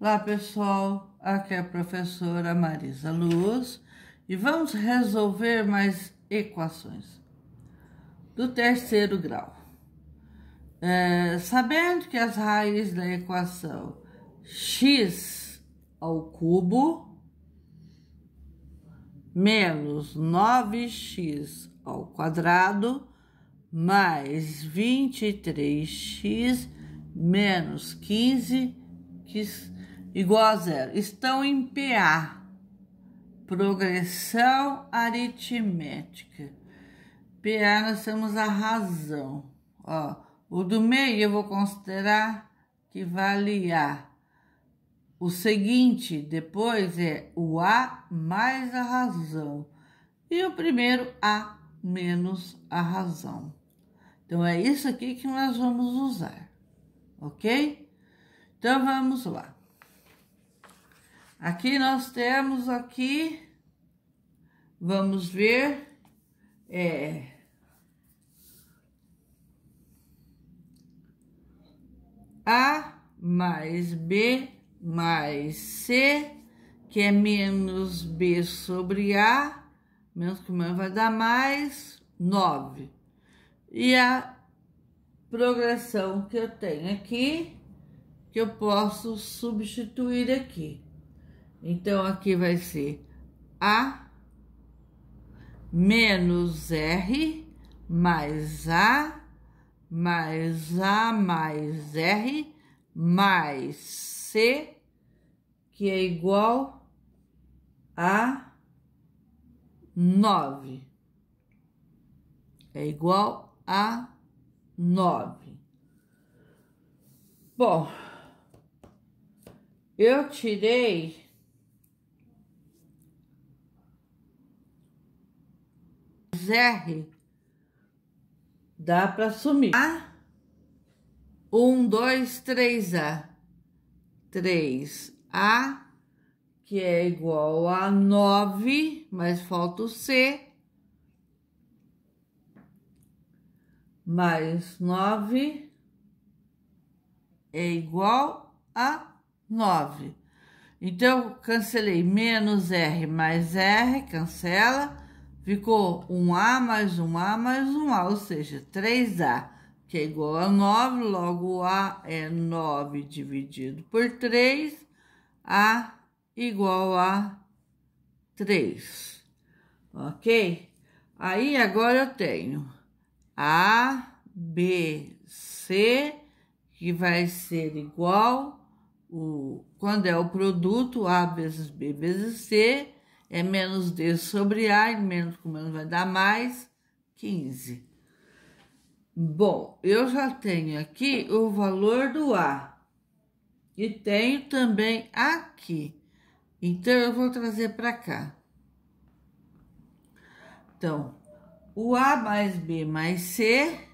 Olá pessoal, aqui é a professora Marisa Luz e vamos resolver mais equações do terceiro grau. É, sabendo que as raízes da equação x ao cubo menos 9x ao quadrado mais 23x menos 15 que igual a zero, estão em PA, progressão aritmética. PA nós temos a razão. Ó, o do meio eu vou considerar que vale A. O seguinte depois é o A mais a razão. E o primeiro A menos a razão. Então é isso aqui que nós vamos usar, ok? Então vamos lá. Aqui nós temos aqui, vamos ver, é, A mais B mais C, que é menos B sobre A, menos que mais vai dar mais 9. E a progressão que eu tenho aqui, que eu posso substituir aqui. Então, aqui vai ser A menos R mais A mais A mais R mais C, que é igual a 9. É igual a 9. Bom, eu tirei r Dá para sumir. A. Um, dois, três, A. Três, A, que é igual a nove, mas falta o C. Mais nove é igual a nove. Então, cancelei menos R mais R, cancela Ficou um A mais um A mais um A, ou seja, 3A, que é igual a 9, logo A é 9 dividido por 3, A igual a 3, ok? Aí agora eu tenho A, B, C, que vai ser igual, o, quando é o produto A vezes B vezes C, é menos D sobre A, e menos com menos vai dar mais 15. Bom, eu já tenho aqui o valor do A. E tenho também aqui. Então, eu vou trazer para cá. Então, o A mais B mais C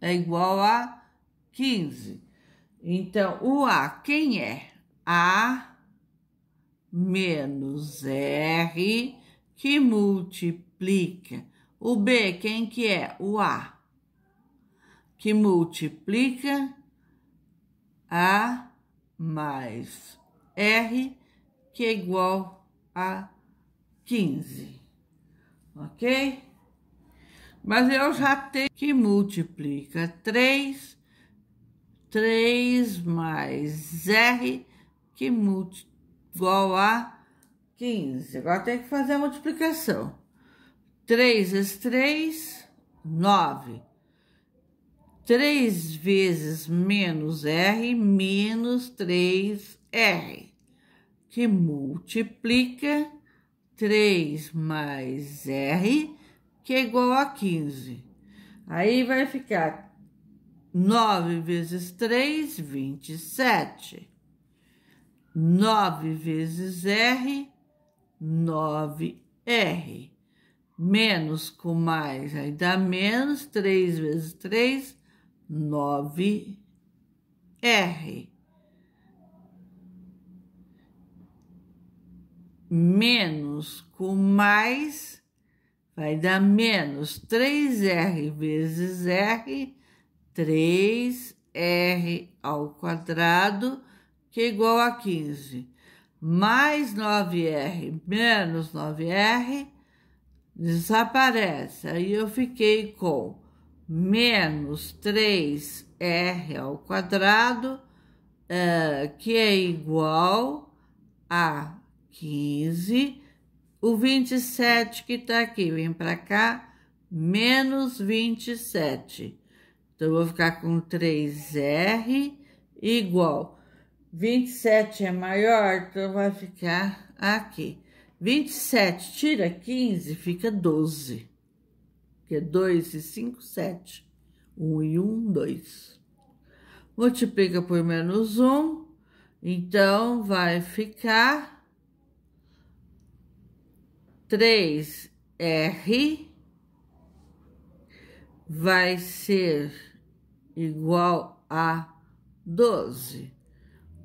é igual a 15. Então, o A, quem é? A menos R, que multiplica o B, quem que é? O A, que multiplica A mais R, que é igual a 15, ok? Mas eu já tenho que multiplica 3, 3 mais R, que multiplica igual a 15. Agora tem que fazer a multiplicação. 3 vezes 3, 9. 3 vezes menos R, menos 3R, que multiplica 3 mais R, que é igual a 15. Aí vai ficar 9 vezes 3, 27. 9 vezes R, 9R. Menos com mais, aí dá menos, 3 vezes 3, 9R. Menos com mais, vai dar menos 3R vezes R, 3R ao quadrado que é igual a 15, mais 9R menos 9R, desaparece. Aí eu fiquei com menos 3R ao quadrado, é, que é igual a 15, o 27 que está aqui, vem para cá, menos 27. Então, eu vou ficar com 3R igual 27 é maior, então vai ficar aqui. 27 tira 15, fica 12. Que é 2 e 5, 7. 1 e 1, 2. Multiplica por menos 1, então vai ficar 3R vai ser igual a 12.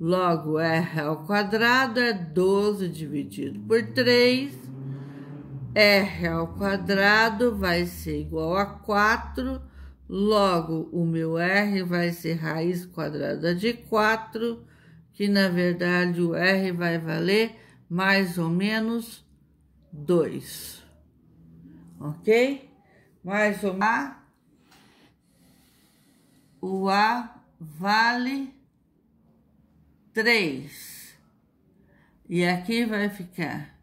Logo, R é, ao quadrado é 12 dividido por 3. R ao quadrado vai ser igual a 4. Logo, o meu R vai ser raiz quadrada de 4, que na verdade o R vai valer mais ou menos 2. Ok? Mais ou menos. O A vale 3. E aqui vai ficar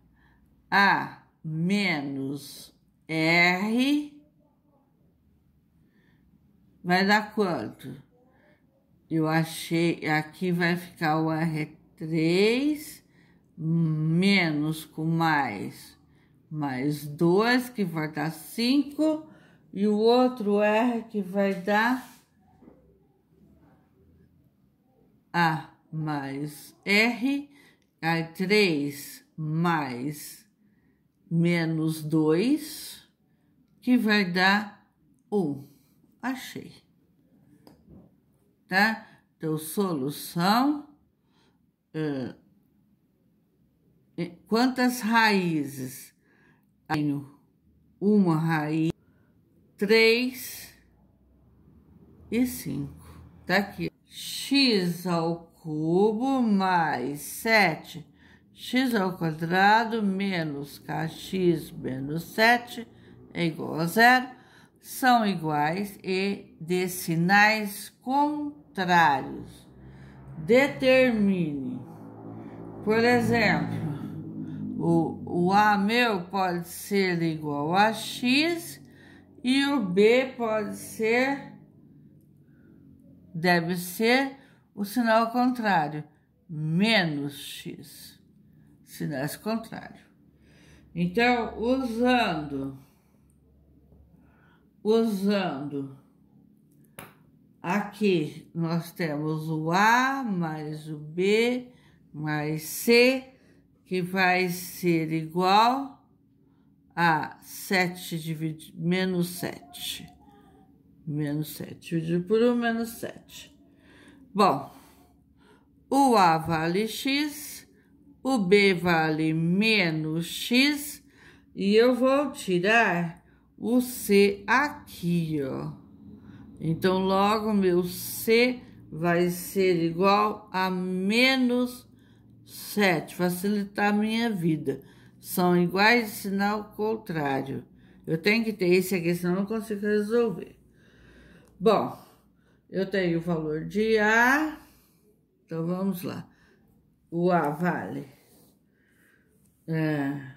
A menos R. Vai dar quanto? Eu achei, aqui vai ficar o R3 menos com mais, mais 2, que vai dar 5. E o outro R que vai dar A mais R, aí 3 mais menos 2, que vai dar 1. Achei. Tá? Então, solução. Uh, quantas raízes? Tenho uma raiz, três e cinco. Tá aqui. X ao cubo mais 7 x ao quadrado menos kx menos 7 é igual a zero são iguais e de sinais contrários. Determine. Por exemplo, o, o A meu pode ser igual a X e o B pode ser, deve ser o sinal contrário, menos x. Sinais contrário. Então, usando, usando, aqui nós temos o A mais o B mais C, que vai ser igual a 7 dividido menos 7. Menos 7 dividido por 1, menos 7. Bom, o A vale x, o B vale menos x, e eu vou tirar o C aqui, ó. Então, logo, meu C vai ser igual a menos 7. Facilitar a minha vida. São iguais de sinal contrário. Eu tenho que ter esse aqui, senão eu não consigo resolver. Bom... Eu tenho o valor de A, então vamos lá. O A vale. É,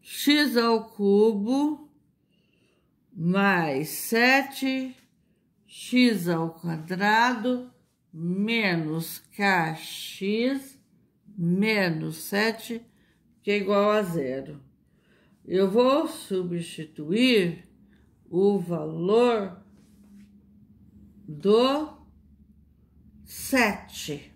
x ao cubo mais 7x ao quadrado menos kx menos 7, que é igual a zero. Eu vou substituir o valor do sete.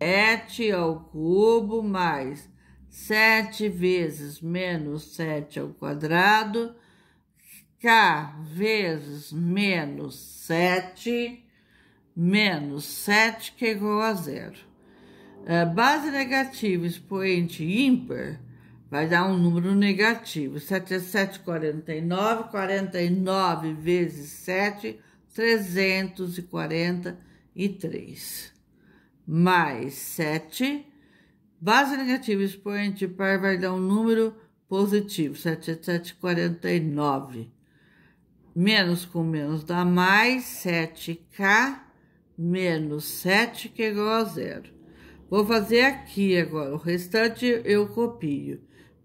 Sete ao cubo mais sete vezes menos sete ao quadrado, k vezes menos sete, menos sete que é igual a zero. É, base negativa, expoente ímpar, vai dar um número negativo. 7 é 7, 49. 49 vezes 7, 343. Mais 7. Base negativa expoente par vai dar um número positivo. 7 é 7, 49. Menos com menos dá mais 7K menos 7 que é igual a zero. Vou fazer aqui agora, o restante eu copio.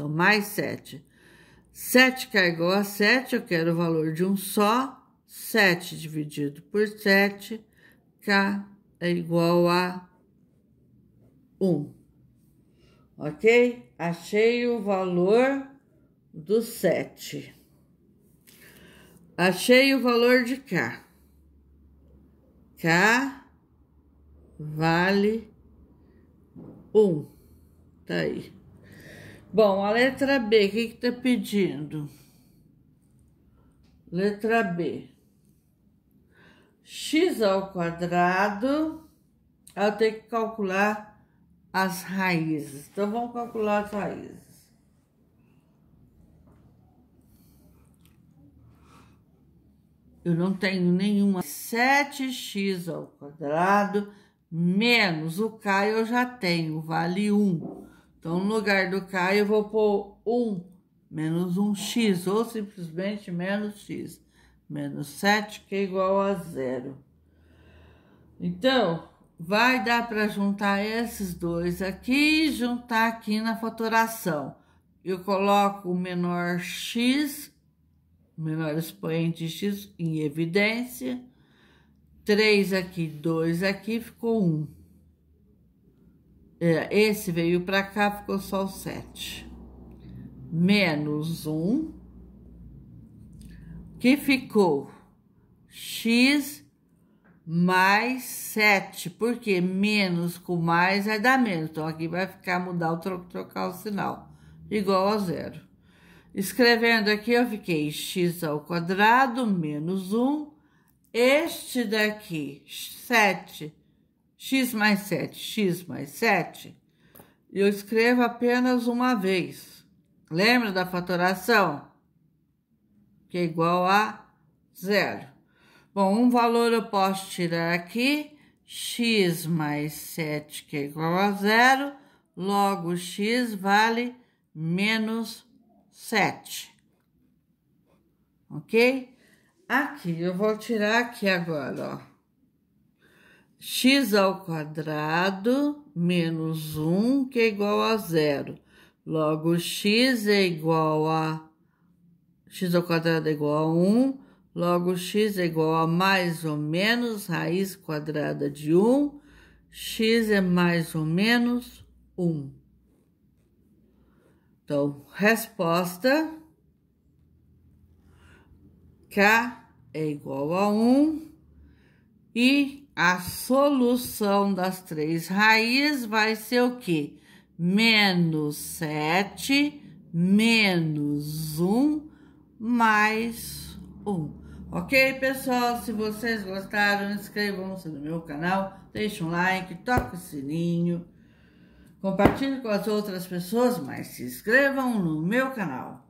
Então, mais 7. 7 cai igual a 7, eu quero o valor de um só. 7 dividido por 7, K é igual a 1. Ok? Achei o valor do 7. Achei o valor de K. K vale 1. Tá aí. Bom, a letra B, o que está pedindo? Letra B. X ao quadrado, eu tenho que calcular as raízes. Então, vamos calcular as raízes. Eu não tenho nenhuma. 7x ao quadrado menos o k eu já tenho, vale 1 então, no lugar do K, eu vou pôr 1 menos 1x, ou simplesmente menos x, menos 7, que é igual a zero. Então, vai dar para juntar esses dois aqui e juntar aqui na fatoração. Eu coloco o menor x, o menor expoente x em evidência. 3 aqui, 2 aqui, ficou 1. É, esse veio para cá, ficou só o 7. Menos 1, que ficou x mais 7, porque menos com mais vai dar menos. Então, aqui vai ficar mudar, o trocar o sinal, igual a zero. Escrevendo aqui, eu fiquei x ao quadrado menos 1. Este daqui, 7, x mais 7, x mais 7, eu escrevo apenas uma vez. Lembra da fatoração? Que é igual a zero. Bom, um valor eu posso tirar aqui, x mais 7, que é igual a zero, logo x vale menos 7. Ok? Aqui, eu vou tirar aqui agora, ó x ao quadrado menos 1, que é igual a zero. Logo, x é igual a... x ao quadrado é igual a 1, logo x é igual a mais ou menos raiz quadrada de 1, x é mais ou menos 1. Então, resposta, k é igual a 1 e a solução das três raízes vai ser o quê? Menos 7 menos 1 mais 1. Ok, pessoal? Se vocês gostaram, inscrevam-se no meu canal, deixe um like, toque o sininho, compartilhe com as outras pessoas, mas se inscrevam no meu canal.